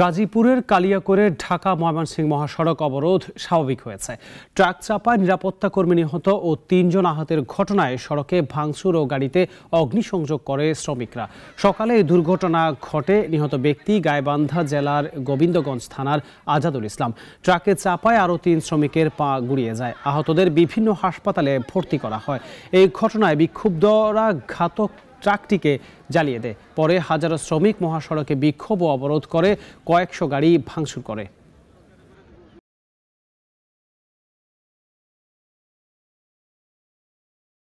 গাজীপুরের কালিয়াকোরে ঢাকা ময়মনসিংহ মহাসড়ক অবরোধ স্বাভাবিক হয়েছে ট্রাক চাপায় নিরাপত্তা কর্মী নিহত ও তিনজন আহতের ঘটনায় সড়কে ভাঙচুর ও গাড়িতে অগ্নিসংযোগ করে শ্রমিকরা সকালে এই দুর্ঘটনা ঘটে নিহত ব্যক্তি গায়বান্ধা জেলার গোবিন্দগঞ্জ থানার আজাদুল ইসলাম ট্রাকে চাপায় আরও তিন শ্রমিকের পা গুড়িয়ে যায় আহতদের বিভিন্ন হাসপাতালে ভর্তি করা হয় এই ঘটনায় বিক্ষুব্ধরা ঘাতক ট্রাকটিকে জ্বালিয়ে দেয় পরে হাজারো শ্রমিক মহাসড়কে বিক্ষোভ ও অবরোধ করে কয়েকশো গাড়ি ভাঙচুর করে